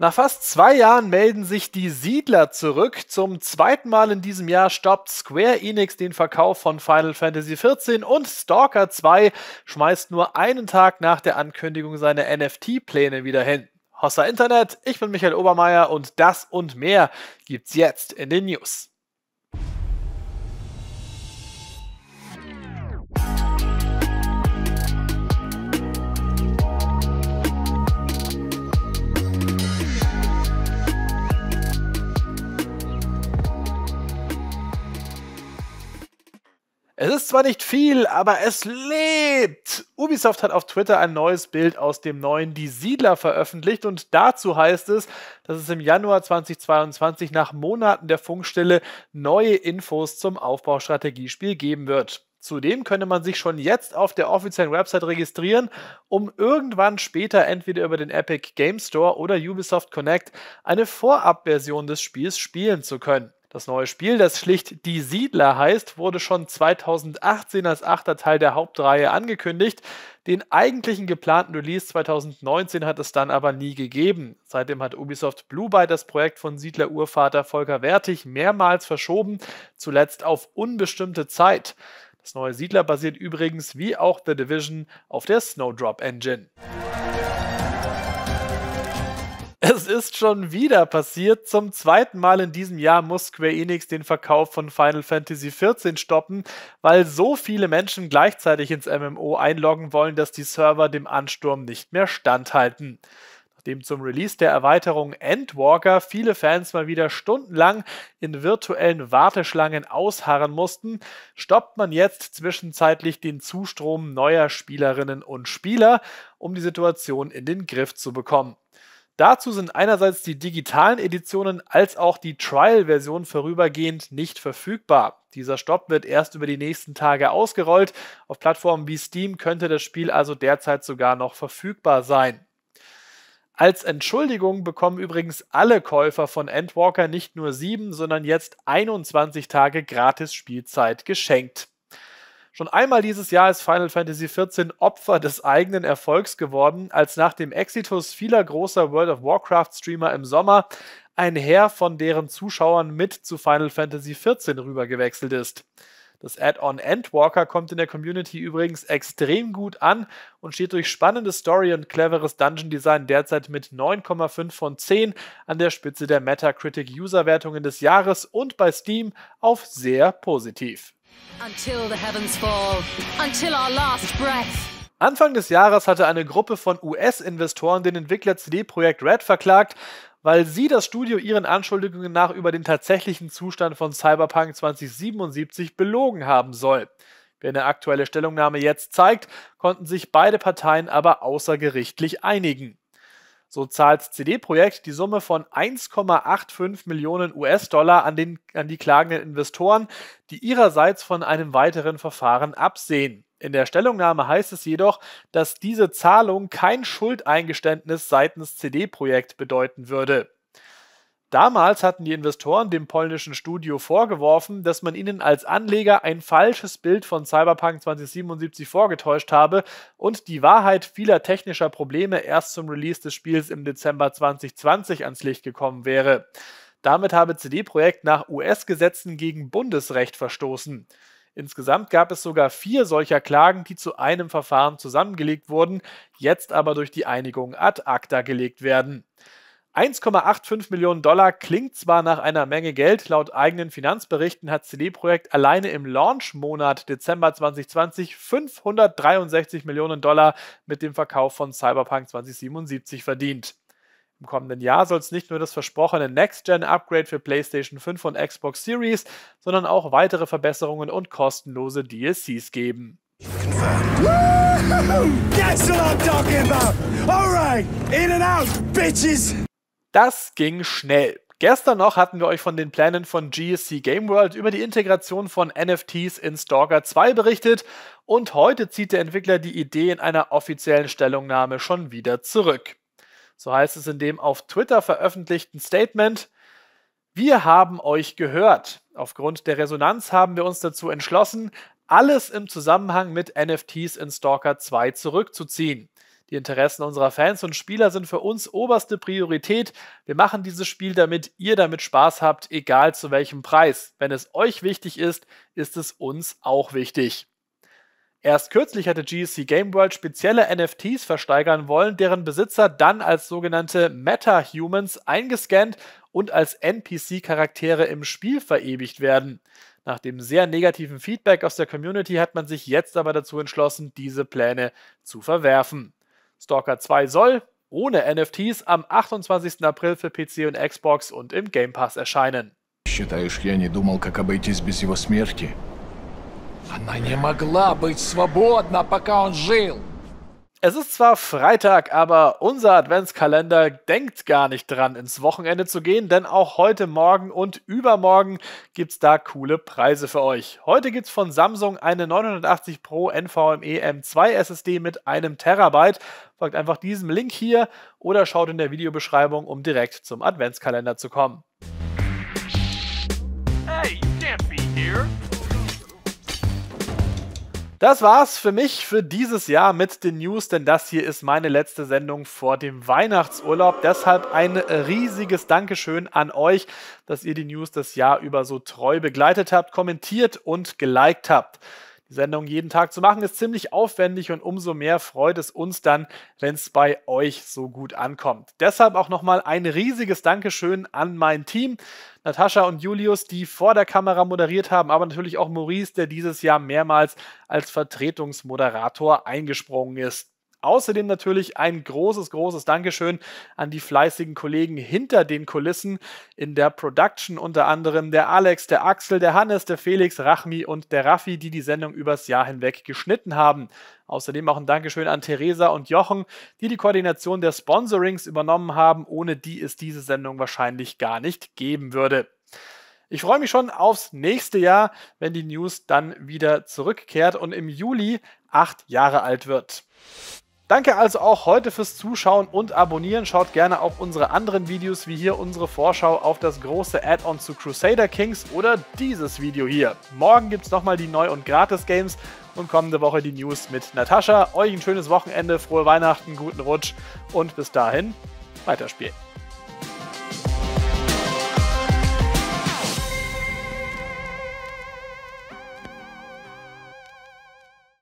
Nach fast zwei Jahren melden sich die Siedler zurück. Zum zweiten Mal in diesem Jahr stoppt Square Enix den Verkauf von Final Fantasy XIV und Stalker 2 schmeißt nur einen Tag nach der Ankündigung seine NFT-Pläne wieder hin. Hossa Internet, ich bin Michael Obermeier und das und mehr gibt's jetzt in den News. Es ist zwar nicht viel, aber es lebt! Ubisoft hat auf Twitter ein neues Bild aus dem neuen Die Siedler veröffentlicht und dazu heißt es, dass es im Januar 2022 nach Monaten der Funkstille neue Infos zum Aufbaustrategiespiel geben wird. Zudem könne man sich schon jetzt auf der offiziellen Website registrieren, um irgendwann später entweder über den Epic Game Store oder Ubisoft Connect eine Vorabversion des Spiels spielen zu können. Das neue Spiel, das schlicht Die Siedler heißt, wurde schon 2018 als achter Teil der Hauptreihe angekündigt. Den eigentlichen geplanten Release 2019 hat es dann aber nie gegeben. Seitdem hat Ubisoft Blue Byte das Projekt von Siedler-Urvater Volker Wertig mehrmals verschoben, zuletzt auf unbestimmte Zeit. Das neue Siedler basiert übrigens wie auch The Division auf der Snowdrop Engine. Es ist schon wieder passiert. Zum zweiten Mal in diesem Jahr muss Square Enix den Verkauf von Final Fantasy XIV stoppen, weil so viele Menschen gleichzeitig ins MMO einloggen wollen, dass die Server dem Ansturm nicht mehr standhalten. Nachdem zum Release der Erweiterung Endwalker viele Fans mal wieder stundenlang in virtuellen Warteschlangen ausharren mussten, stoppt man jetzt zwischenzeitlich den Zustrom neuer Spielerinnen und Spieler, um die Situation in den Griff zu bekommen. Dazu sind einerseits die digitalen Editionen als auch die Trial-Version vorübergehend nicht verfügbar. Dieser Stopp wird erst über die nächsten Tage ausgerollt. Auf Plattformen wie Steam könnte das Spiel also derzeit sogar noch verfügbar sein. Als Entschuldigung bekommen übrigens alle Käufer von Endwalker nicht nur 7, sondern jetzt 21 Tage gratis Spielzeit geschenkt. Schon einmal dieses Jahr ist Final Fantasy XIV Opfer des eigenen Erfolgs geworden, als nach dem Exitus vieler großer World of Warcraft-Streamer im Sommer ein Heer von deren Zuschauern mit zu Final Fantasy XIV rübergewechselt ist. Das Add-on Endwalker kommt in der Community übrigens extrem gut an und steht durch spannende Story und cleveres Dungeon Design derzeit mit 9,5 von 10 an der Spitze der Metacritic User-Wertungen des Jahres und bei Steam auf sehr positiv. Anfang des Jahres hatte eine Gruppe von US-Investoren den Entwickler CD Projekt Red verklagt, weil sie das Studio ihren Anschuldigungen nach über den tatsächlichen Zustand von Cyberpunk 2077 belogen haben soll. Wie eine aktuelle Stellungnahme jetzt zeigt, konnten sich beide Parteien aber außergerichtlich einigen. So zahlt CD-Projekt die Summe von 1,85 Millionen US-Dollar an, an die klagenden Investoren, die ihrerseits von einem weiteren Verfahren absehen. In der Stellungnahme heißt es jedoch, dass diese Zahlung kein Schuldeingeständnis seitens CD-Projekt bedeuten würde. Damals hatten die Investoren dem polnischen Studio vorgeworfen, dass man ihnen als Anleger ein falsches Bild von Cyberpunk 2077 vorgetäuscht habe und die Wahrheit vieler technischer Probleme erst zum Release des Spiels im Dezember 2020 ans Licht gekommen wäre. Damit habe CD Projekt nach US-Gesetzen gegen Bundesrecht verstoßen. Insgesamt gab es sogar vier solcher Klagen, die zu einem Verfahren zusammengelegt wurden, jetzt aber durch die Einigung ad acta gelegt werden. 1,85 Millionen Dollar klingt zwar nach einer Menge Geld, laut eigenen Finanzberichten hat CD Projekt alleine im Launch-Monat Dezember 2020 563 Millionen Dollar mit dem Verkauf von Cyberpunk 2077 verdient. Im kommenden Jahr soll es nicht nur das versprochene Next-Gen-Upgrade für PlayStation 5 und Xbox Series, sondern auch weitere Verbesserungen und kostenlose DLCs geben. That's what I'm talking about. All right, in and out, bitches. Das ging schnell. Gestern noch hatten wir euch von den Plänen von GSC Game World über die Integration von NFTs in Stalker 2 berichtet und heute zieht der Entwickler die Idee in einer offiziellen Stellungnahme schon wieder zurück. So heißt es in dem auf Twitter veröffentlichten Statement, wir haben euch gehört. Aufgrund der Resonanz haben wir uns dazu entschlossen, alles im Zusammenhang mit NFTs in Stalker 2 zurückzuziehen. Die Interessen unserer Fans und Spieler sind für uns oberste Priorität. Wir machen dieses Spiel, damit ihr damit Spaß habt, egal zu welchem Preis. Wenn es euch wichtig ist, ist es uns auch wichtig. Erst kürzlich hatte GSC Game World spezielle NFTs versteigern wollen, deren Besitzer dann als sogenannte Meta-Humans eingescannt und als NPC-Charaktere im Spiel verewigt werden. Nach dem sehr negativen Feedback aus der Community hat man sich jetzt aber dazu entschlossen, diese Pläne zu verwerfen. Stalker 2 soll ohne NFTs am 28. April für PC und Xbox und im Game Pass erscheinen. Считаешь, я не думал, как обойтись без его смерти? Она не могла быть свободна, пока он жил. Es ist zwar Freitag, aber unser Adventskalender denkt gar nicht dran, ins Wochenende zu gehen, denn auch heute Morgen und übermorgen gibt es da coole Preise für euch. Heute gibt es von Samsung eine 980 Pro NVMe M2 SSD mit einem Terabyte. Folgt einfach diesem Link hier oder schaut in der Videobeschreibung, um direkt zum Adventskalender zu kommen. Das war's für mich für dieses Jahr mit den News, denn das hier ist meine letzte Sendung vor dem Weihnachtsurlaub. Deshalb ein riesiges Dankeschön an euch, dass ihr die News das Jahr über so treu begleitet habt, kommentiert und geliked habt. Die Sendung jeden Tag zu machen ist ziemlich aufwendig und umso mehr freut es uns dann, wenn es bei euch so gut ankommt. Deshalb auch nochmal ein riesiges Dankeschön an mein Team, Natascha und Julius, die vor der Kamera moderiert haben, aber natürlich auch Maurice, der dieses Jahr mehrmals als Vertretungsmoderator eingesprungen ist. Außerdem natürlich ein großes, großes Dankeschön an die fleißigen Kollegen hinter den Kulissen in der Production, unter anderem der Alex, der Axel, der Hannes, der Felix, Rachmi und der Raffi, die die Sendung übers Jahr hinweg geschnitten haben. Außerdem auch ein Dankeschön an Theresa und Jochen, die die Koordination der Sponsorings übernommen haben, ohne die es diese Sendung wahrscheinlich gar nicht geben würde. Ich freue mich schon aufs nächste Jahr, wenn die News dann wieder zurückkehrt und im Juli acht Jahre alt wird. Danke also auch heute fürs Zuschauen und Abonnieren. Schaut gerne auch unsere anderen Videos wie hier unsere Vorschau auf das große Add-on zu Crusader Kings oder dieses Video hier. Morgen gibt es nochmal die Neu- und Gratis-Games und kommende Woche die News mit Natascha. Euch ein schönes Wochenende, frohe Weihnachten, guten Rutsch und bis dahin weiterspielen.